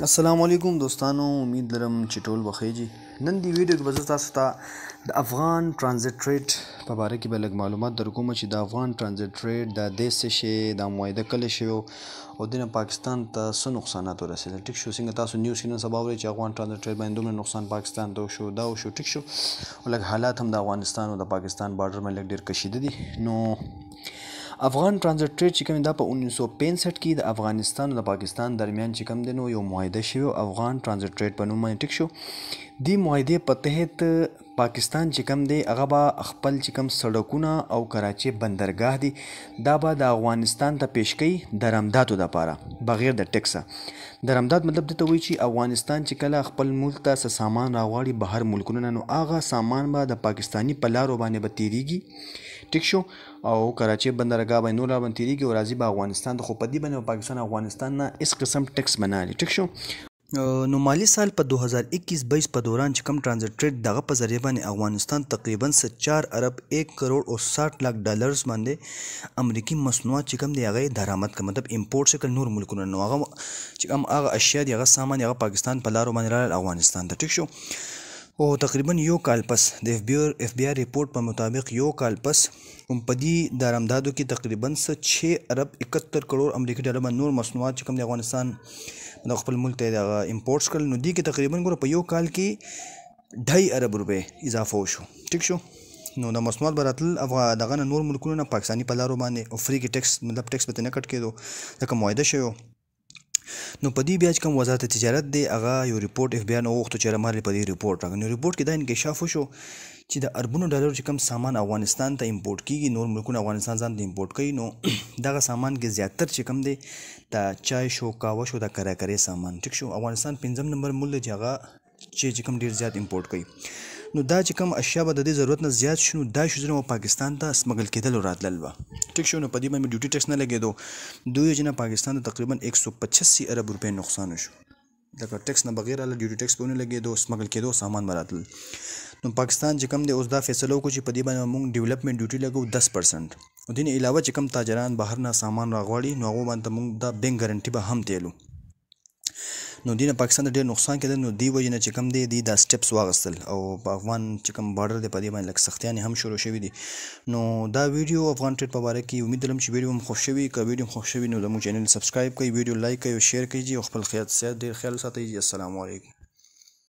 السلام علیکم دوستانو امید لرم چې ټول بخیر جی نن دی ویډیو کې بزرګ تاسو ته د افغان ترانزیت ریټ په اړه کې بلګ معلومات درکوم چې د افغان ترانزیت ریټ د دیسه شي د موعده کله شو او د پاکستان ته څه نقصانات ورسېدل ټیک شو څنګه تاسو نیوز کې نن سبا ورې چې افغان ترانزیت ریټ باندې دومره نقصان پاکستان ته شو دا شو ټیک شو ولګ حالات هم د افغانستان او د پاکستان بارډر باندې ډېر کشیده دي نو افغان ترانزیت ټریډ چې کوم دا په 1965 کې د افغانستان او د پاکستان درمیان چې کوم دی نو یو معاهده شوی افغان ترانزیت ټریډ په نوم باندې ټیک شو دې معاهده په تحت پاکستان چې کم دی هغه به خپل چې کم سړکونه او کراچي بندرګاه دی دا به د افغانستان ته پیش کوي د رمداتو لپاره بغیر د ټیکسه د رمدات مطلب دته وایي چې افغانستان چې کله خپل ملک ته سامان راوړي بهر ملکونو نو هغه سامان به د پاکستانی په لارو باندې به تیریږي ټیک شو او کراچي بندرګاه به نور باندې تیریږي او راځي به افغانستان ته خو په دې باندې پاکستان افغانستان نه اس قسم ټیکس بنالي ټیک شو نو مالی سال په 2021-22 په دوران چې کم ترانزیټریټ دغه په ذریعہ باندې افغانستان تقریبا 4 ارب 1 کروڑ او 60 لک ډالرز باندې امریکي مصنوعات چې کم دی هغه درآمد کا مطلب امپورټ شکل نور ملکونو نو هغه چې کم هغه اشیاء دی هغه سامان هغه پاکستان په لارو باندې راغل افغانستان ته ټیک شو او تقریبا یو کال پس د اف بی اف بی آر ریپورت په مطابق یو کال پس کوم پدی د رامدادو کې تقریبا 6 ارب 71 کروڑ امریکایي ډالر باندې نور مصنوعات چې کوم د افغانستان د خپل ملک ته د امپورټس کړل نو دی کې تقریبا ګوره په یو کال کې 2.5 ارب روپې اضافه وشو ټیک شو نو د مسنوات براتل افغان دغه نور ملکونو نه پاکستانی په لارو باندې افریقي ټیکس مطلب ټیکس به نه کټ کېدو ځکه معاهده شوی نو په دې بیا چې کوم وزارت تجارت دی هغه یو ریپورت اف بیا نو وخت چې رمال په دې ریپورت راغلی نو ریپورت کې دا انکشاف وشو چې د اربونو ډالر چې کوم سامان افغانستان ته امپورټ کیږي نور ملکونه افغانستان ځان ته امپورټ کوي نو دغه سامان کې زیاتره چې کوم دی د چای شو کاوه شو د کرا کرې سامان ټیک شو افغانستان پنځم نمبر مل دی چې هغه چې کوم ډیر زیات امپورټ کوي نو دا چې کوم اشیا به د دې ضرورت نه زیات شونه دا شوزونه په پاکستان ته سمګل کېدل راتلل و ټیک شو نو په دې باندې ډیوټي ټیکس نه لګېدو دوی جن پاکستان ته تقریبا 185 ارب روپۍ نقصان شو دا ټیکس نه بغیر له ډیوټي ټیکس پونه لګېدو سمګل کېدو سامان براتل نو پاکستان چې کوم دی اوس دا فیصله وکړي چې په دې باندې موږ ډیولپمنٹ ډیوټي لګو 10% دین علاوه چې کوم تاجران بهر نه سامان راغواړي نو هغه باندې موږ دا بینک ګارانټي به هم دیلو نو دینه پاکستان ډېر نقصان کړي نو دی وجنه چې کم دی دا سټپس واغستل او په افغان چې کم بارډر دی په دې باندې لک سختیان هم شروع شوې دي نو دا ویډیو افغان ټریډ په اړه کې امید لرم چې ویډیو هم خوښ شوي که ویډیو هم خوښ شوي نو زموږ چینل سبسکرایب کړئ ویډیو لایک کړئ او شیر کړئ او خپل خیال سات ډېر خیال ساتئ السلام علیکم